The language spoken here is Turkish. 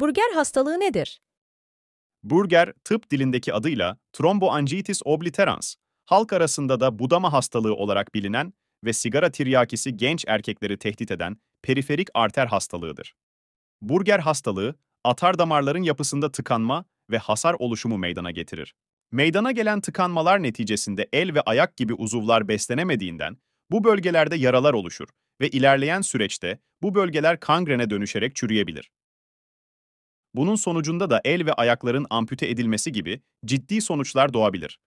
Burger hastalığı nedir? Burger, tıp dilindeki adıyla tromboangitis obliterans, halk arasında da budama hastalığı olarak bilinen ve sigara tiryakisi genç erkekleri tehdit eden periferik arter hastalığıdır. Burger hastalığı, atar damarların yapısında tıkanma ve hasar oluşumu meydana getirir. Meydana gelen tıkanmalar neticesinde el ve ayak gibi uzuvlar beslenemediğinden bu bölgelerde yaralar oluşur ve ilerleyen süreçte bu bölgeler kangrene dönüşerek çürüyebilir. Bunun sonucunda da el ve ayakların ampute edilmesi gibi ciddi sonuçlar doğabilir.